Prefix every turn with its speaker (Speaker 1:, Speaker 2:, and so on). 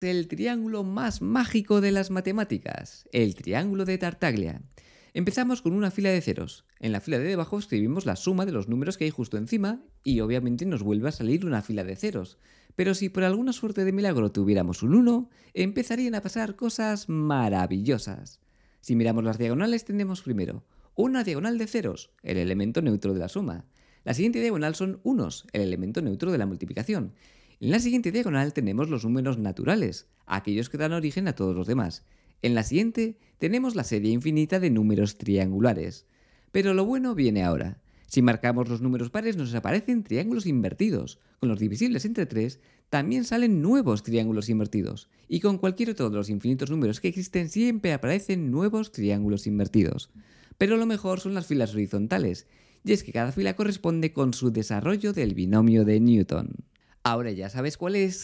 Speaker 1: El triángulo más mágico de las matemáticas, el triángulo de Tartaglia. Empezamos con una fila de ceros. En la fila de debajo escribimos la suma de los números que hay justo encima y obviamente nos vuelve a salir una fila de ceros. Pero si por alguna suerte de milagro tuviéramos un 1, empezarían a pasar cosas maravillosas. Si miramos las diagonales tenemos primero una diagonal de ceros, el elemento neutro de la suma. La siguiente diagonal son unos, el elemento neutro de la multiplicación. En la siguiente diagonal tenemos los números naturales, aquellos que dan origen a todos los demás. En la siguiente tenemos la serie infinita de números triangulares. Pero lo bueno viene ahora. Si marcamos los números pares nos aparecen triángulos invertidos. Con los divisibles entre 3 también salen nuevos triángulos invertidos. Y con cualquier otro de los infinitos números que existen siempre aparecen nuevos triángulos invertidos. Pero lo mejor son las filas horizontales. Y es que cada fila corresponde con su desarrollo del binomio de Newton. Ahora ya sabes cuál es.